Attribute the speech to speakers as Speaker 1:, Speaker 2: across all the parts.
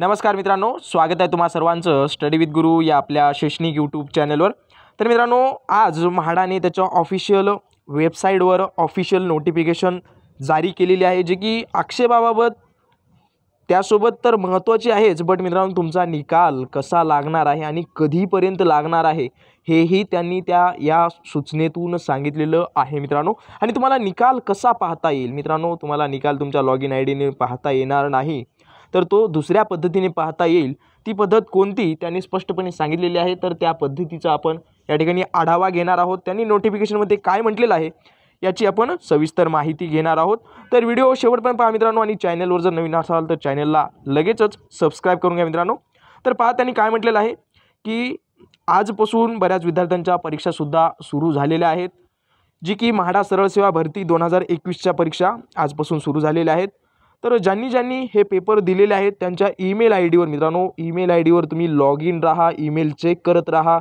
Speaker 1: नमस्कार मित्रांनो स्वागत आहे तुम्हा सर्वांचं स्टडी विथ गुरु या आपल्या शैक्षणिक यूट्यूब चॅनलवर तर मित्रांनो आज म्हाडाने त्याच्या ऑफिशियल वेबसाईटवर ऑफिशियल नोटिफिकेशन जारी केलेली आहे जे की आक्षेपाबाबत त्यासोबत तर महत्त्वाची आहेच बट मित्रांनो तुमचा निकाल कसा लागणार आहे आणि कधीपर्यंत लागणार आहे हेही त्यांनी त्या या सूचनेतून सांगितलेलं आहे मित्रांनो आणि तुम्हाला निकाल कसा पाहता येईल मित्रांनो तुम्हाला निकाल तुमच्या लॉग इन आय डीने पाहता येणार नाही तर तो दुसऱ्या पद्धतीने पाहता येईल ती पद्धत कोणती त्यांनी स्पष्टपणे सांगितलेली आहे तर त्या पद्धतीचा आपण या ठिकाणी आढावा घेणार आहोत त्यांनी नोटिफिकेशनमध्ये काय म्हटलेलं आहे याची आपण सविस्तर माहिती घेणार आहोत तर व्हिडिओ शेवटपर्यंत पहा मित्रांनो आणि चॅनलवर जर नवीन असाल तर चॅनलला लगेचच सबस्क्राईब करून घ्या मित्रांनो तर पहा त्यांनी काय म्हटलेलं आहे की आजपासून बऱ्याच विद्यार्थ्यांच्या परीक्षासुद्धा सुरू झालेल्या आहेत जी की म्हाडा सरळ सेवा भरती दोन हजार एकवीसच्या परीक्षा आजपासून सुरू झालेल्या आहेत तर ज्यांनी ज्यांनी हे पेपर दिलेले आहेत त्यांच्या ईमेल आय डीवर मित्रांनो ईमेल आय डीवर तुम्ही लॉग इन राहा ईमेल चेक करत राहा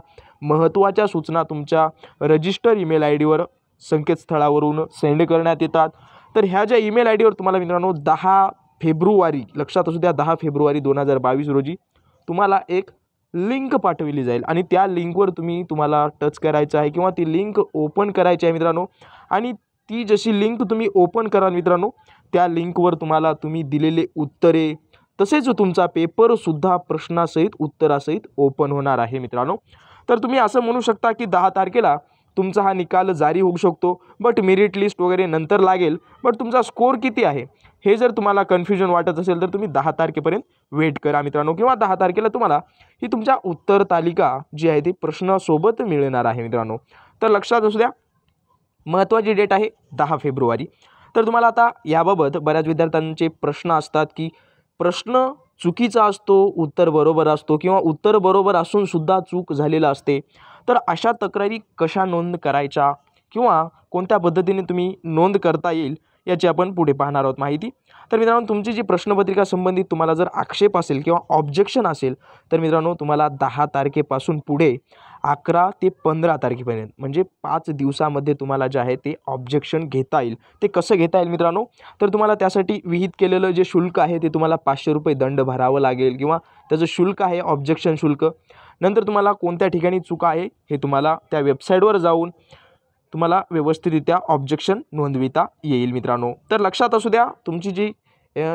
Speaker 1: महत्त्वाच्या सूचना तुमच्या रजिस्टर ईमेल आय डीवर संकेतस्थळावरून सेंड करण्यात येतात तर ह्या ज्या ईमेल आय डीवर तुम्हाला मित्रांनो दहा फेब्रुवारी लक्षात असू द्या दहा फेब्रुवारी दोन हजार बावीस रोजी तुम्हाला एक लिंक पाठवली जाईल आणि त्या लिंकवर तुम्ही तुम्हाला टच करायचं आहे किंवा ती लिंक ओपन करायची आहे मित्रांनो आणि ती जशी लिंक तुम्ही ओपन कराल मित्रांनो त्या लिंकवर तुम्हाला तुम्ही दिलेले उत्तरे तसेच तुमचा पेपरसुद्धा प्रश्नासहित उत्तरासहित ओपन होणार आहे मित्रांनो तर तुम्ही असं म्हणू शकता की दहा तारखेला तुमचा हा निकाल जारी होऊ शकतो बट मेरिट लिस्ट वगैरे नंतर लागेल बट तुमचा स्कोर किती आहे हे जर तुम्हाला कन्फ्युजन वाटत असेल तर तुम्ही दहा तारखेपर्यंत वेट करा मित्रांनो किंवा दहा तारखेला तुम्हाला ही तुमच्या उत्तर तालिका जी आहे ती प्रश्नासोबत मिळणार आहे मित्रांनो तर लक्षात असू द्या महत्त्वाची डेट आहे दहा फेब्रुवारी तर तुम्हाला आता याबाबत बऱ्याच विद्यार्थ्यांचे प्रश्न असतात की प्रश्न चुकीचा असतो उत्तर बरोबर असतो किंवा उत्तर बरोबर असूनसुद्धा चूक झालेलं असते तर अशा तक्रारी कशा नोंद करायच्या किंवा कोणत्या पद्धतीने तुम्ही नोंद करता येईल याची आपण पुढे पाहणार आहोत माहिती तर मित्रांनो तुमची जी प्रश्नपत्रिका संबंधित तुम्हाला जर आक्षेप असेल किंवा ऑब्जेक्शन असेल तर मित्रांनो तुम्हाला दहा तारखेपासून पुढे अकरा ते पंधरा तारखेपर्यंत म्हणजे पाच दिवसामध्ये तुम्हाला जे आहे ते ऑब्जेक्शन घेता येईल ते कसं घेता येईल मित्रांनो तर तुम्हाला त्यासाठी विहित केलेलं जे शुल्क आहे ते तुम्हाला पाचशे रुपये दंड भरावं लागेल किंवा त्याचं शुल्क आहे ऑब्जेक्शन शुल्क नंतर तुम्हाला कोणत्या ठिकाणी चुका आहे हे तुम्हाला त्या वेबसाईटवर जाऊन तुम्हाला व्यवस्थितरित्या ऑब्जेक्शन नोंदविता येईल मित्रांनो तर लक्षात असू द्या तुमची जी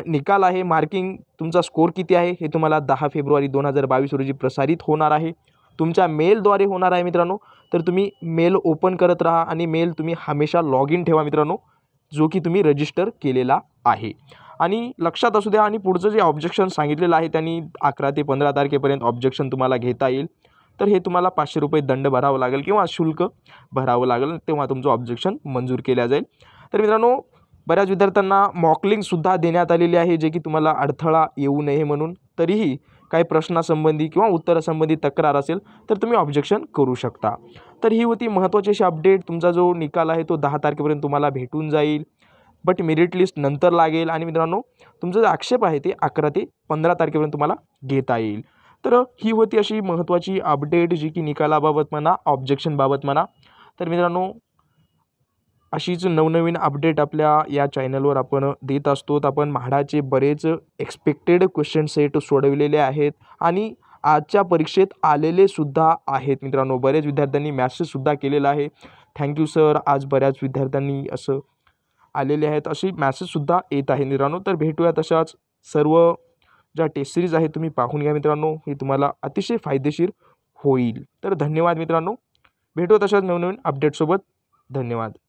Speaker 1: निकाल आहे मार्किंग तुमचा स्कोअर किती आहे हे तुम्हाला दहा फेब्रुवारी दोन हजार बावीस रोजी प्रसारित होणार आहे तुमच्या मेलद्वारे होणार आहे मित्रांनो तर तुम्ही मेल ओपन करत राहा आणि मेल तुम्ही हमेशा लॉग इन ठेवा मित्रांनो जो की तुम्ही रजिस्टर केलेला आहे आणि लक्षात असू द्या आणि पुढचं जे ऑब्जेक्शन सांगितलेलं आहे त्यांनी अकरा ते पंधरा तारखेपर्यंत ऑब्जेक्शन तुम्हाला घेता येईल तर हे तुम्हाला पाचशे रुपये दंड भरावं लागेल किंवा शुल्क भरावं लागेल तेव्हा तुमचं ऑब्जेक्शन मंजूर केल्या जाईल तर मित्रांनो बऱ्याच विद्यार्थ्यांना मॉकलिंगसुद्धा देण्यात आलेली आहे जे की तुम्हाला अडथळा येऊ नये म्हणून तरीही काही प्रश्नासंबंधी किंवा उत्तरासंबंधी तक्रार असेल तर तुम्ही ऑब्जेक्शन करू शकता तर ही होती महत्त्वाची अशी अपडेट तुमचा जो निकाल आहे तो दहा तारखेपर्यंत तुम्हाला भेटून जाईल बट मेरिट लिस्ट नंतर लागेल आणि मित्रांनो तुमचा जे आक्षेप आहे ते अकरा ते पंधरा तारखेपर्यंत तुम्हाला घेता येईल तर ही होती अशी महत्त्वाची अपडेट जी की निकालाबाबत म्हणा ऑब्जेक्शनबाबत म्हणा तर मित्रांनो अशीच नवनवीन अपडेट आपल्या या चॅनलवर आपण देत असतो आपण म्हाडाचे बरेच एक्सपेक्टेड क्वेश्चन सेट सोडवलेले आहेत आणि आजच्या परीक्षेत आलेले सुद्धा आहेत मित्रांनो बरेच विद्यार्थ्यांनी मॅसेजसुद्धा केलेला आहे थँक्यू सर आज बऱ्याच विद्यार्थ्यांनी असं आलेले आहेत अशी मॅसेजसुद्धा येत आहे मित्रांनो तर भेटूया तशाच सर्व ज्या टेस्ट सिरीज आहे तुम्ही पाहून घ्या मित्रांनो हे तुम्हाला अतिशय फायदेशीर होईल तर धन्यवाद मित्रांनो भेटू तशाच नवनवीन अपडेटसोबत धन्यवाद